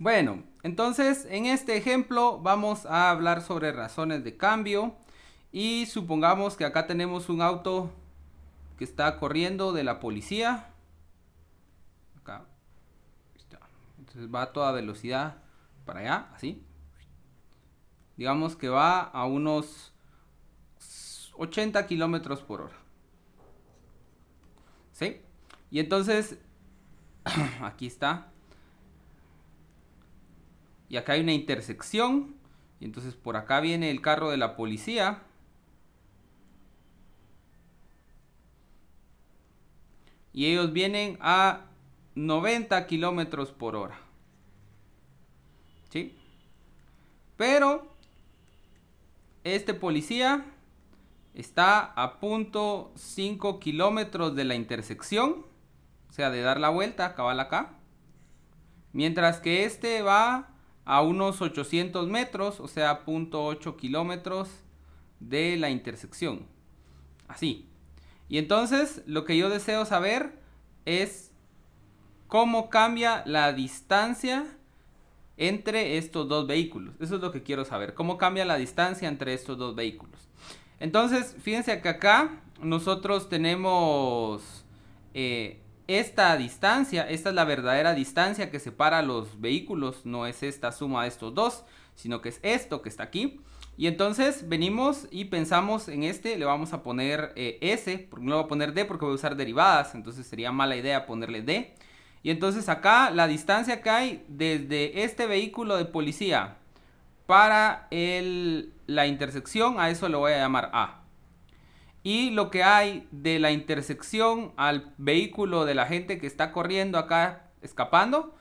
Bueno, entonces en este ejemplo vamos a hablar sobre razones de cambio y supongamos que acá tenemos un auto que está corriendo de la policía. Acá. Entonces va a toda velocidad para allá, así. Digamos que va a unos 80 kilómetros por hora. ¿Sí? Y entonces, aquí está y acá hay una intersección y entonces por acá viene el carro de la policía y ellos vienen a 90 kilómetros por hora ¿sí? pero este policía está a punto 5 kilómetros de la intersección o sea de dar la vuelta cabal acá mientras que este va a unos 800 metros, o sea, 0.8 kilómetros de la intersección. Así. Y entonces lo que yo deseo saber es cómo cambia la distancia entre estos dos vehículos. Eso es lo que quiero saber. ¿Cómo cambia la distancia entre estos dos vehículos? Entonces, fíjense que acá nosotros tenemos eh, esta distancia, esta es la verdadera distancia que separa los vehículos, no es esta suma de estos dos, sino que es esto que está aquí. Y entonces venimos y pensamos en este, le vamos a poner eh, S, porque no le voy a poner D porque voy a usar derivadas, entonces sería mala idea ponerle D. Y entonces acá la distancia que hay desde este vehículo de policía para el, la intersección, a eso le voy a llamar A y lo que hay de la intersección al vehículo de la gente que está corriendo acá escapando,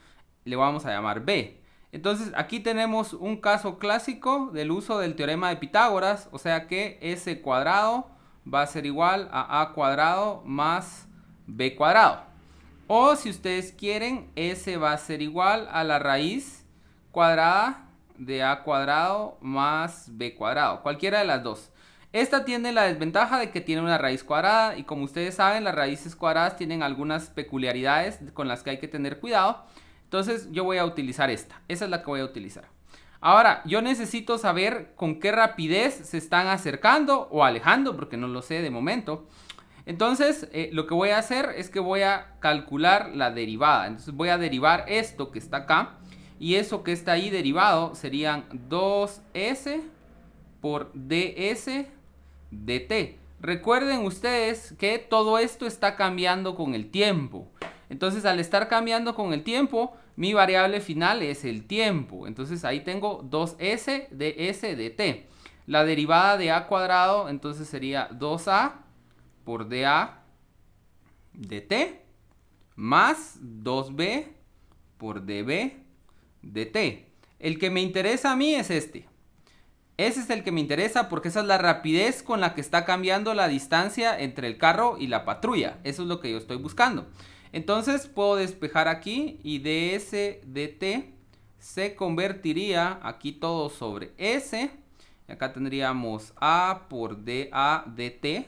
le vamos a llamar B. Entonces aquí tenemos un caso clásico del uso del teorema de Pitágoras, o sea que S cuadrado va a ser igual a A cuadrado más B cuadrado. O si ustedes quieren, S va a ser igual a la raíz cuadrada de A cuadrado más B cuadrado, cualquiera de las dos. Esta tiene la desventaja de que tiene una raíz cuadrada y como ustedes saben las raíces cuadradas tienen algunas peculiaridades con las que hay que tener cuidado. Entonces yo voy a utilizar esta, esa es la que voy a utilizar. Ahora, yo necesito saber con qué rapidez se están acercando o alejando, porque no lo sé de momento. Entonces, eh, lo que voy a hacer es que voy a calcular la derivada. Entonces voy a derivar esto que está acá y eso que está ahí derivado serían 2s por ds de t. Recuerden ustedes que todo esto está cambiando con el tiempo. Entonces al estar cambiando con el tiempo, mi variable final es el tiempo. Entonces ahí tengo 2s de dt La derivada de a cuadrado entonces sería 2a por dA de t más 2b por dB de t. El que me interesa a mí es este. Ese es el que me interesa porque esa es la rapidez con la que está cambiando la distancia entre el carro y la patrulla. Eso es lo que yo estoy buscando. Entonces puedo despejar aquí y dsdt se convertiría aquí todo sobre S. Y acá tendríamos A por DA DT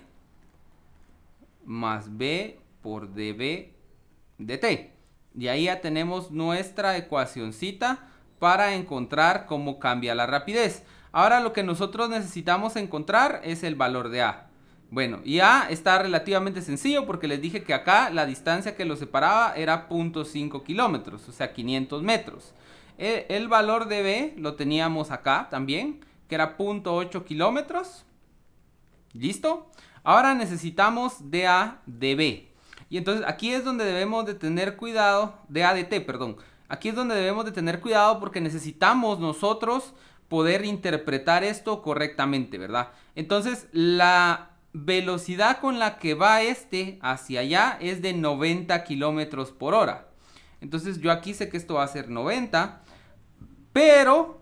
más B por DB DT. Y ahí ya tenemos nuestra ecuacioncita para encontrar cómo cambia la rapidez. Ahora lo que nosotros necesitamos encontrar es el valor de A. Bueno, y A está relativamente sencillo porque les dije que acá la distancia que lo separaba era 0.5 kilómetros, o sea 500 metros. El, el, valor de B lo teníamos acá también, que era 0.8 kilómetros. ¿Listo? Ahora necesitamos de A de B. Y entonces aquí es donde debemos de tener cuidado, de A de T, perdón. Aquí es donde debemos de tener cuidado porque necesitamos nosotros poder interpretar esto correctamente, ¿verdad? Entonces, la velocidad con la que va este hacia allá es de 90 kilómetros por hora. Entonces, yo aquí sé que esto va a ser 90, pero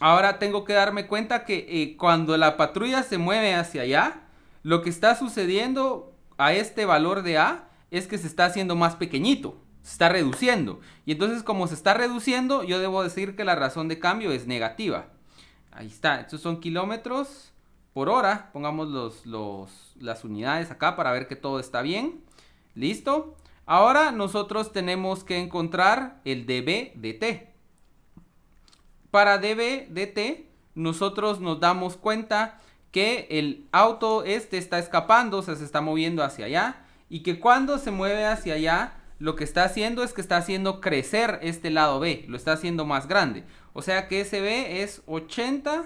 ahora tengo que darme cuenta que eh, cuando la patrulla se mueve hacia allá, lo que está sucediendo a este valor de A es que se está haciendo más pequeñito, se está reduciendo. Y entonces como se está reduciendo, yo debo decir que la razón de cambio es negativa. Ahí está. Estos son kilómetros por hora. Pongamos los, las unidades acá para ver que todo está bien. Listo. Ahora nosotros tenemos que encontrar el dB Para dB nosotros nos damos cuenta que el auto este está escapando, o sea, se está moviendo hacia allá. Y que cuando se mueve hacia allá, lo que está haciendo es que está haciendo crecer este lado B, lo está haciendo más grande. O sea que ese B es 80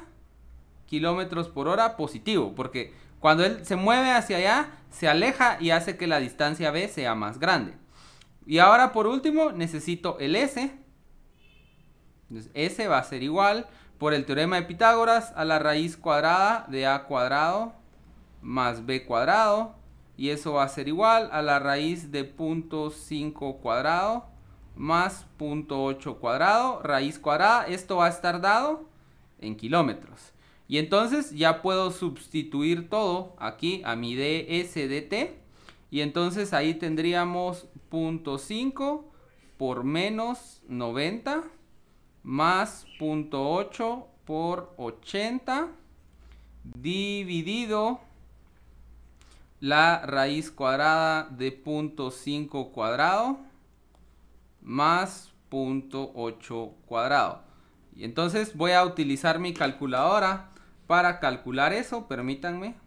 kilómetros por hora positivo, porque cuando él se mueve hacia allá, se aleja y hace que la distancia B sea más grande. Y ahora por último necesito el S. Entonces S va a ser igual por el teorema de Pitágoras a la raíz cuadrada de A cuadrado más B cuadrado y eso va a ser igual a la raíz de punto 5 cuadrado más punto 8 cuadrado, raíz cuadrada, esto va a estar dado en kilómetros. Y entonces ya puedo sustituir todo aquí a mi dsdt y entonces ahí tendríamos punto 5 por menos 90 más punto 8 por 80 dividido la raíz cuadrada de punto 5 cuadrado más punto 8 cuadrado. Y entonces voy a utilizar mi calculadora para calcular eso, permítanme.